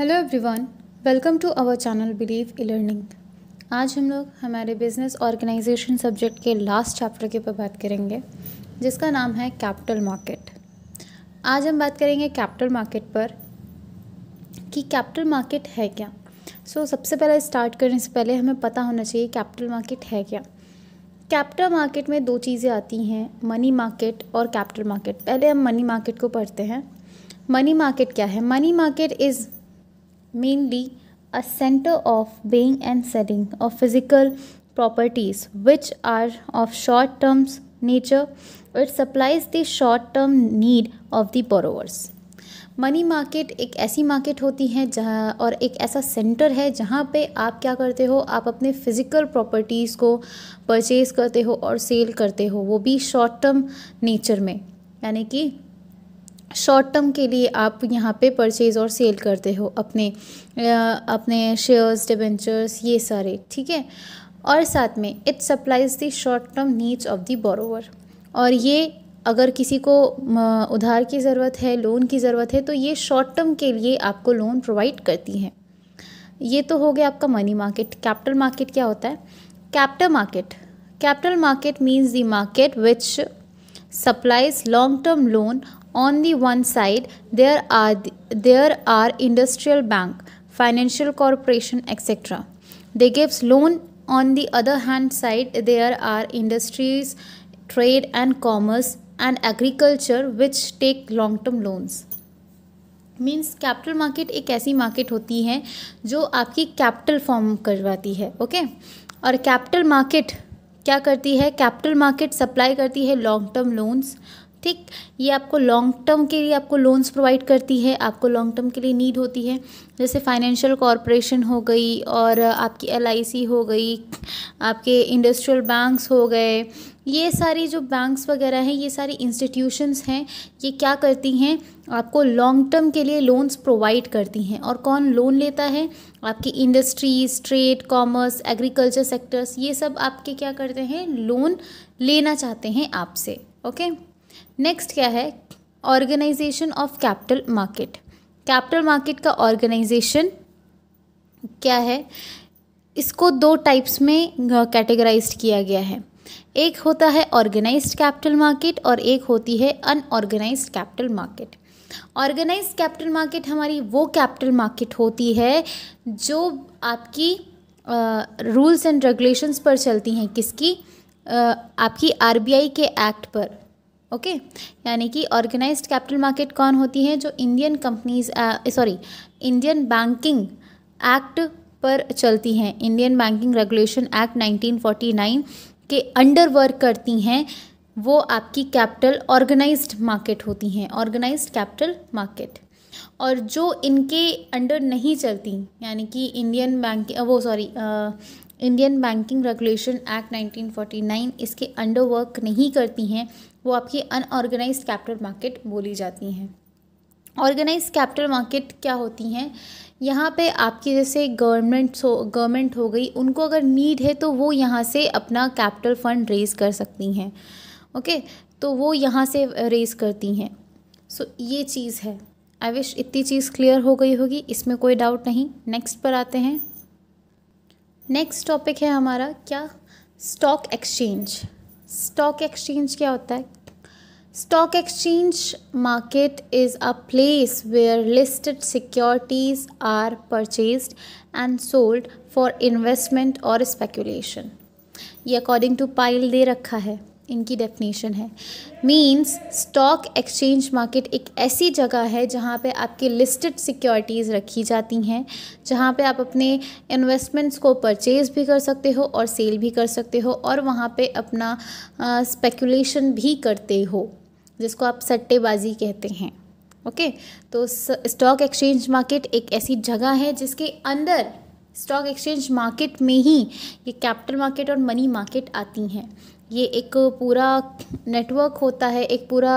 Hello everyone welcome to our channel believe e learning आज हम लोग हमारे बिजनेस ऑर्गेनाइजेशन सब्जेक्ट के लास्ट चैप्टर के ऊपर बात करेंगे जिसका नाम है कैपिटल मार्केट आज हम बात करेंगे कैपिटल मार्केट पर कि कैपिटल मार्केट है क्या सो so, सबसे पहले स्टार्ट करने से पहले हमें पता होना चाहिए कैपिटल मार्केट है क्या कैपिटल मार्केट में दो चीज़ें आती हैं मनी मार्केट और कैपिटल मार्केट पहले हम मनी मार्केट को पढ़ते हैं मनी मार्केट क्या है money market is mainly a center of being and setting of physical properties which are of short term nature. It supplies the short term need of the borrowers. Money market एक ऐसी market होती है जहाँ और एक ऐसा centre है जहाँ पे आप क्या करते हो आप अपने फिज़िकल प्रॉपर्टीज़ को परचेज़ करते हो और सेल करते हो वो भी शॉर्ट टर्म नेचर में यानी कि शॉर्ट टर्म के लिए आप यहाँ पे परचेज़ और सेल करते हो अपने अपने शेयर्स डिबेंचर्स ये सारे ठीक है और साथ में it supplies the short term needs of the borrower और ये अगर किसी को उधार की ज़रूरत है लोन की ज़रूरत है तो ये शॉर्ट टर्म के लिए आपको लोन प्रोवाइड करती हैं ये तो हो गया आपका मनी मार्केट कैपिटल मार्केट क्या होता है capital market capital market means the market which supplies long term loan on the one side there are the, there are industrial bank financial corporation etc they gives loan on the other hand side there are industries trade and commerce and agriculture which take long term loans means capital market एक ऐसी market होती है जो आपकी capital form करवाती है okay okay? और capital market क्या करती है कैपिटल मार्केट सप्लाई करती है लॉन्ग टर्म लोन्स ठीक ये आपको लॉन्ग टर्म के लिए आपको लोन्स प्रोवाइड करती है आपको लॉन्ग टर्म के लिए नीड होती है जैसे फाइनेंशियल कॉरपोरेशन हो गई और आपकी एल हो गई आपके इंडस्ट्रियल बैंक्स हो गए ये सारी जो बैंक्स वगैरह हैं ये सारी इंस्टीट्यूशंस हैं ये क्या करती हैं आपको लॉन्ग टर्म के लिए लोन्स प्रोवाइड करती हैं और कौन लोन लेता है आपकी industries trade commerce agriculture sectors ये सब आपके क्या करते हैं लोन लेना चाहते हैं आपसे ओके okay? नेक्स्ट क्या है organization of capital market capital market का ऑर्गेनाइजेशन क्या है इसको दो टाइप्स में कैटेगराइज किया गया है एक होता है ऑर्गेनाइज्ड कैपिटल मार्केट और एक होती है unorganized capital market organize capital market हमारी वो कैपिटल मार्केट होती है जो आपकी रूल्स एंड रेगुलेशंस पर चलती हैं किसकी आपकी आरबीआई के एक्ट पर ओके यानी कि ऑर्गेनाइज्ड कैपिटल मार्केट कौन होती है जो Indian companies sorry Indian banking act पर चलती हैं इंडियन बैंकिंग रेगुलेशन एक्ट 1949 के अंडर वर्क करती हैं वो आपकी कैपिटल ऑर्गेनाइज्ड मार्केट होती हैं ऑर्गेनाइज्ड कैपिटल मार्केट और जो इनके अंडर नहीं चलती यानी कि इंडियन बैंक वो sorry Indian banking regulation act 1949 इसके अंडर वर्क नहीं करती हैं वो आपकी अनऑर्गेनाइज कैपिटल मार्केट बोली जाती हैं ऑर्गेनाइज कैपिटल मार्केट क्या होती हैं यहाँ पे आपकी जैसे गवर्नमेंट्स हो गवर्नमेंट हो गई उनको अगर नीड है तो वो यहाँ से अपना कैपिटल फंड रेज कर सकती हैं ओके तो वो यहाँ से रेज करती हैं सो so, ये चीज़ है आई विश इतनी चीज़ क्लियर हो गई होगी इसमें कोई डाउट नहीं नेक्स्ट पर आते हैं नेक्स्ट टॉपिक है हमारा क्या स्टॉक एक्सचेंज स्टॉक एक्सचेंज क्या होता है stock exchange market is a place where listed securities are purchased and sold for investment और स्पेकुलेशन ये अकॉर्डिंग टू पाइल दे रखा है इनकी डेफिनेशन है मींस स्टॉक एक्सचेंज मार्केट एक ऐसी जगह है जहाँ पे आपके लिस्टेड सिक्योरिटीज़ रखी जाती हैं जहाँ पे आप अपने इन्वेस्टमेंट्स को परचेज भी कर सकते हो और सेल भी कर सकते हो और वहाँ पे अपना स्पेकुलेशन भी करते हो जिसको आप सट्टेबाजी कहते हैं ओके okay? तो स्टॉक एक्सचेंज मार्केट एक ऐसी जगह है जिसके अंदर स्टॉक एक्सचेंज मार्केट में ही ये कैपिटल मार्केट और मनी मार्केट आती हैं ये एक पूरा नेटवर्क होता है एक पूरा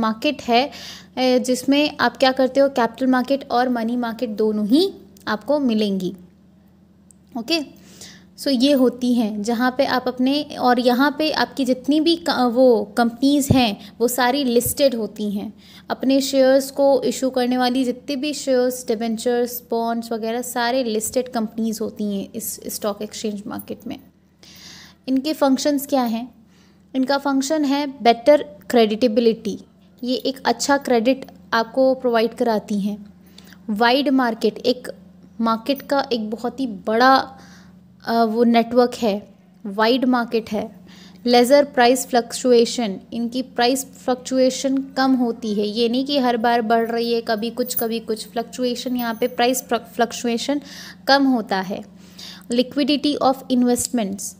मार्केट है जिसमें आप क्या करते हो कैपिटल मार्केट और मनी मार्केट दोनों ही आपको मिलेंगी ओके सो ये होती हैं जहाँ पे आप अपने और यहाँ पे आपकी जितनी भी वो कंपनीज़ हैं वो सारी लिस्टेड होती हैं अपने शेयर्स को इशू करने वाली जितने भी शेयर्स डिवेंचर्स बॉन्ड्स वगैरह सारे लिस्टेड कंपनीज़ होती हैं इस स्टॉक एक्सचेंज मार्केट में इनके फंक्शंस क्या हैं इनका फंक्शन है बेटर क्रेडिटेबिलिटी ये एक अच्छा क्रेडिट आपको प्रोवाइड कराती हैं वाइड मार्केट एक मार्केट का एक बहुत ही बड़ा वो नेटवर्क है वाइड मार्केट है लेज़र प्राइस फ्लक्चुएशन इनकी प्राइस फ्लक्चुएशन कम होती है ये नहीं कि हर बार बढ़ रही है कभी कुछ कभी कुछ फ्लक्चुएशन यहाँ पे प्राइस फ्लक्चुएशन कम होता है लिक्विडिटी ऑफ इन्वेस्टमेंट्स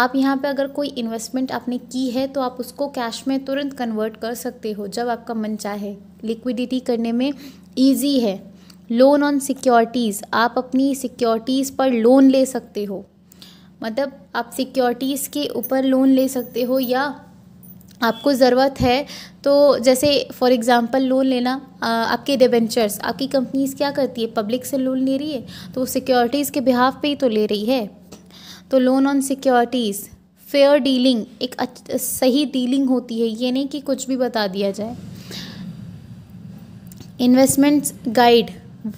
आप यहाँ पे अगर कोई इन्वेस्टमेंट आपने की है तो आप उसको कैश में तुरंत कन्वर्ट कर सकते हो जब आपका मन चाहे लिक्विडिटी करने में ईजी है लोन ऑन सिक्योरिटीज़ आप अपनी सिक्योरिटीज़ पर लोन ले सकते हो मतलब आप सिक्योरिटीज़ के ऊपर लोन ले सकते हो या आपको ज़रूरत है तो जैसे फॉर एग्ज़ाम्पल लोन लेना आपके डिवेंचर्स आपकी कंपनीज़ क्या करती है पब्लिक से लोन ले रही है तो वो सिक्योरिटीज़ के बिहाफ पे ही तो ले रही है तो loan on securities fair dealing एक सही डीलिंग होती है ये नहीं कि कुछ भी बता दिया जाए इन्वेस्टमेंट्स गाइड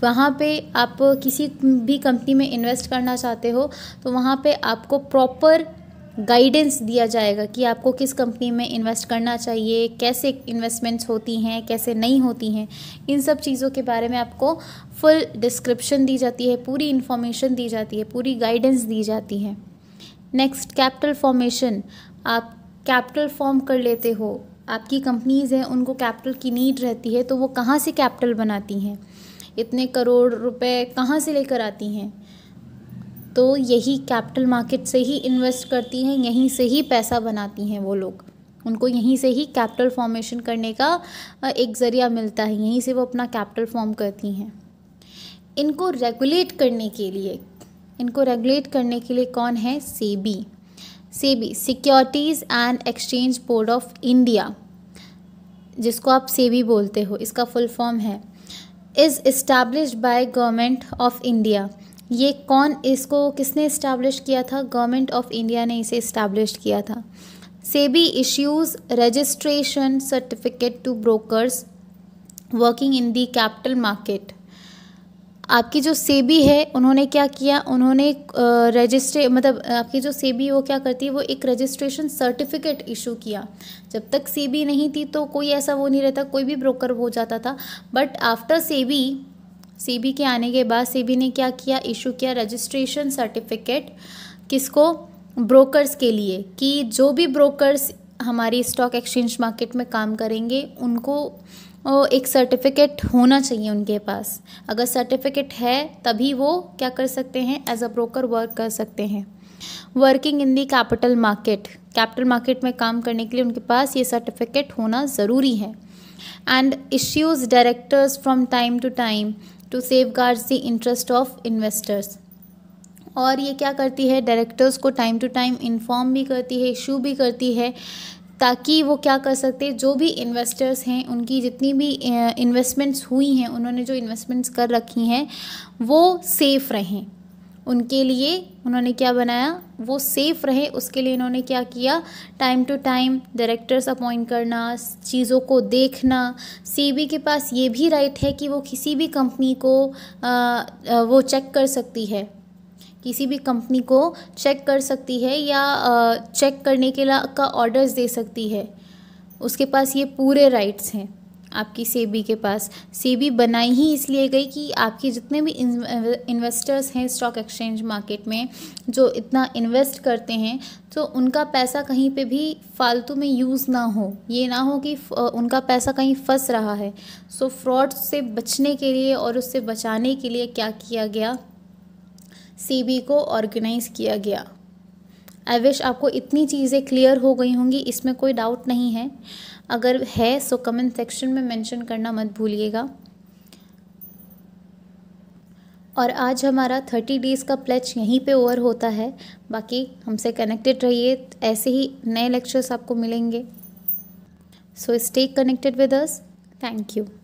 वहाँ पे आप किसी भी कंपनी में इन्वेस्ट करना चाहते हो तो वहाँ पे आपको प्रॉपर गाइडेंस दिया जाएगा कि आपको किस कंपनी में इन्वेस्ट करना चाहिए कैसे इन्वेस्टमेंट्स होती हैं कैसे नहीं होती हैं इन सब चीज़ों के बारे में आपको फुल डिस्क्रिप्शन दी जाती है पूरी इन्फॉर्मेशन दी जाती है पूरी गाइडेंस दी जाती है नेक्स्ट कैपिटल फॉर्मेशन आप कैपिटल फॉर्म कर लेते हो आपकी कंपनीज़ हैं उनको कैपिटल की नीड रहती है तो वो कहाँ से कैपिटल बनाती हैं इतने करोड़ रुपए कहाँ से लेकर आती हैं तो यही कैपिटल मार्केट से ही इन्वेस्ट करती हैं यहीं से ही पैसा बनाती हैं वो लोग उनको यहीं से ही कैपिटल फॉर्मेशन करने का एक ज़रिया मिलता है यहीं से वो अपना कैपिटल फॉर्म करती हैं इनको रेगुलेट करने के लिए इनको रेगुलेट करने के लिए कौन है SEBI SEBI securities and exchange board of India जिसको आप सेबी बोलते हो इसका फुल फॉर्म है is establish by government of India ये कौन इसको किसने इस्टेब्लिश किया था गवर्नमेंट ऑफ इंडिया ने इसे इस्टेब्लिश किया था SEBI issues registration certificate to brokers working in the capital market आपकी जो सेबी है उन्होंने क्या किया उन्होंने रजिस्ट्रे मतलब आपकी जो सेबी वो क्या करती है वो एक रजिस्ट्रेशन सर्टिफिकेट इशू किया जब तक सेबी नहीं थी तो कोई ऐसा वो नहीं रहता कोई भी ब्रोकर हो जाता था बट आफ्टर सेबी सीबी के आने के बाद सीबी ने क्या किया इशू किया रजिस्ट्रेशन सर्टिफिकेट किसको ब्रोकर्स के लिए कि जो भी ब्रोकर्स हमारी स्टॉक एक्सचेंज मार्केट में काम करेंगे उनको एक सर्टिफिकेट होना चाहिए उनके पास अगर सर्टिफिकेट है तभी वो क्या कर सकते हैं एज अ ब्रोकर वर्क कर सकते हैं working in the capital market capital market में काम करने के लिए उनके पास ये सर्टिफिकेट होना ज़रूरी है and issues directors from time to time to safeguards the interest of investors और ये क्या करती है डायरेक्टर्स को टाइम टू टाइम इन्फॉर्म भी करती है इशू भी करती है ताकि वो क्या कर सकते जो भी इन्वेस्टर्स हैं उनकी जितनी भी इन्वेस्टमेंट्स हुई हैं उन्होंने जो इन्वेस्टमेंट्स कर रखी हैं वो सेफ़ रहें उनके लिए उन्होंने क्या बनाया वो सेफ़ रहे उसके लिए इन्होंने क्या किया time to time directors appoint करना चीज़ों को देखना सीबी के पास ये भी राइट है कि वो किसी भी कंपनी को आ, आ, वो चेक कर सकती है किसी भी कंपनी को चेक कर सकती है या आ, चेक करने के ला का ऑर्डर्स दे सकती है उसके पास ये पूरे राइट्स हैं आपकी सेबी के पास सेबी बनाई ही इसलिए गई कि आपके जितने भी इन्वेस्टर्स हैं स्टॉक एक्सचेंज मार्केट में जो इतना इन्वेस्ट करते हैं तो उनका पैसा कहीं पे भी फालतू में यूज़ ना हो ये ना हो कि उनका पैसा कहीं फंस रहा है सो फ्रॉड से बचने के लिए और उससे बचाने के लिए क्या किया गया सेबी को ऑर्गेनाइज़ किया गया आई विश आपको इतनी चीज़ें क्लियर हो गई होंगी इसमें कोई डाउट नहीं है अगर है सो कमेंट सेक्शन में मेंशन करना मत भूलिएगा और आज हमारा थर्टी डेज़ का प्लेच यहीं पे ओवर होता है बाकी हमसे कनेक्टेड रहिए ऐसे ही नए लेक्चर्स आपको मिलेंगे so stay connected with us thank you